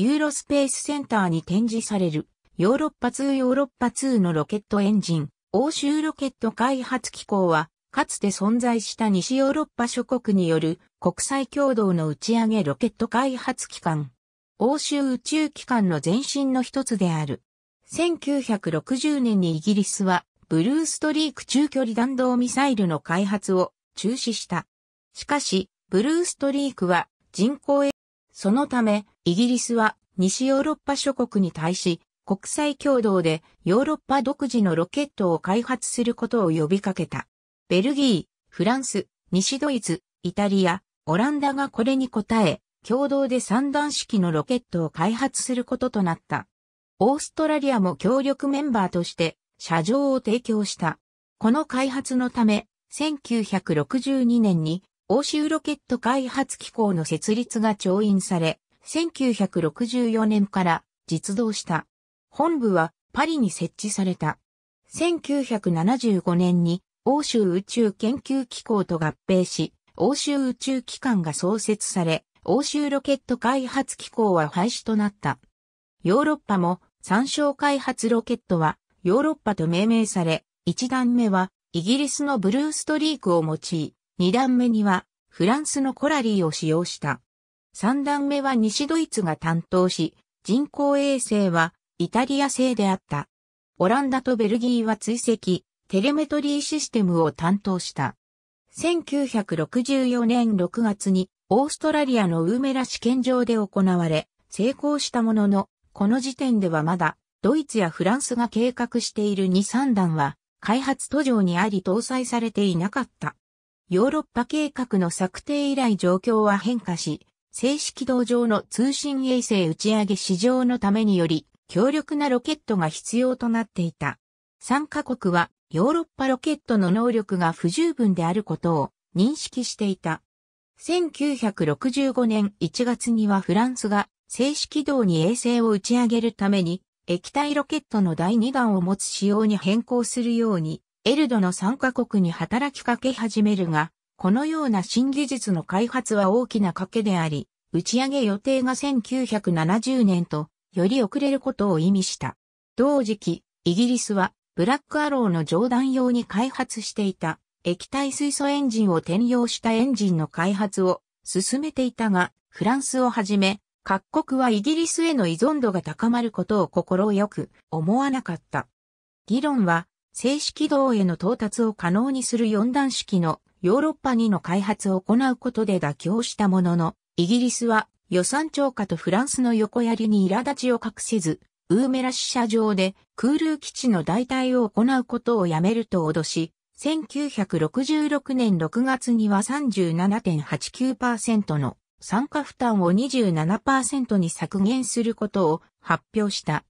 ユーロスペースセンターに展示される、ヨーロッパ2ヨーロッパ2のロケットエンジン、欧州ロケット開発機構は、かつて存在した西ヨーロッパ諸国による国際共同の打ち上げロケット開発機関、欧州宇宙機関の前身の一つである。1960年にイギリスは、ブルーストリーク中距離弾道ミサイルの開発を中止した。しかし、ブルーストリークは人工衛、そのため、イギリスは西ヨーロッパ諸国に対し、国際共同でヨーロッパ独自のロケットを開発することを呼びかけた。ベルギー、フランス、西ドイツ、イタリア、オランダがこれに応え、共同で三段式のロケットを開発することとなった。オーストラリアも協力メンバーとして車上を提供した。この開発のため、1962年に欧州ロケット開発機構の設立が調印され、1964年から実動した。本部はパリに設置された。1975年に欧州宇宙研究機構と合併し、欧州宇宙機関が創設され、欧州ロケット開発機構は廃止となった。ヨーロッパも参照開発ロケットはヨーロッパと命名され、1段目はイギリスのブルーストリークを用い、2段目にはフランスのコラリーを使用した。3段目は西ドイツが担当し、人工衛星はイタリア製であった。オランダとベルギーは追跡、テレメトリーシステムを担当した。1964年6月にオーストラリアのウーメラ試験場で行われ、成功したものの、この時点ではまだドイツやフランスが計画している2、3段は開発途上にあり搭載されていなかった。ヨーロッパ計画の策定以来状況は変化し、正式道上の通信衛星打ち上げ市場のためにより、強力なロケットが必要となっていた。参加国はヨーロッパロケットの能力が不十分であることを認識していた。1965年1月にはフランスが正式軌道に衛星を打ち上げるために液体ロケットの第2弾を持つ仕様に変更するようにエルドの参加国に働きかけ始めるがこのような新技術の開発は大きな賭けであり、打ち上げ予定が1970年と、より遅れることを意味した。同時期、イギリスは、ブラックアローの上段用に開発していた、液体水素エンジンを転用したエンジンの開発を進めていたが、フランスをはじめ、各国はイギリスへの依存度が高まることを心よく思わなかった。議論は、静止軌道への到達を可能にする四段式のヨーロッパにの開発を行うことで妥協したものの、イギリスは予算超過とフランスの横槍に苛立ちを隠せず、ウーメラ支社場で空流基地の代替を行うことをやめると脅し、1966年6月には37.89%の参加負担を27%に削減することを発表した。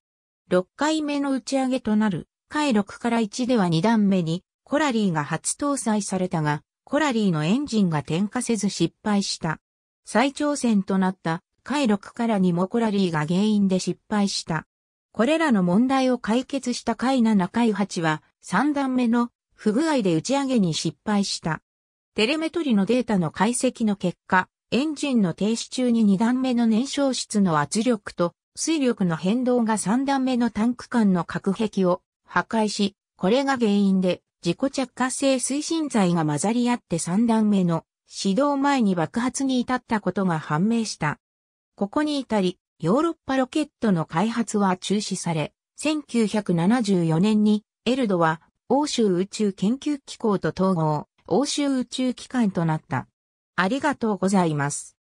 6回目の打ち上げとなる、回6から1では2段目にコラリーが初搭載されたが、コラリーのエンジンが点火せず失敗した。再挑戦となった回6からにもコラリーが原因で失敗した。これらの問題を解決した回7回8は3段目の不具合で打ち上げに失敗した。テレメトリのデータの解析の結果、エンジンの停止中に2段目の燃焼室の圧力と水力の変動が3段目のタンク間の隔壁を破壊し、これが原因で自己着火性推進剤が混ざり合って3段目の始動前に爆発に至ったことが判明した。ここに至り、ヨーロッパロケットの開発は中止され、1974年にエルドは欧州宇宙研究機構と統合、欧州宇宙機関となった。ありがとうございます。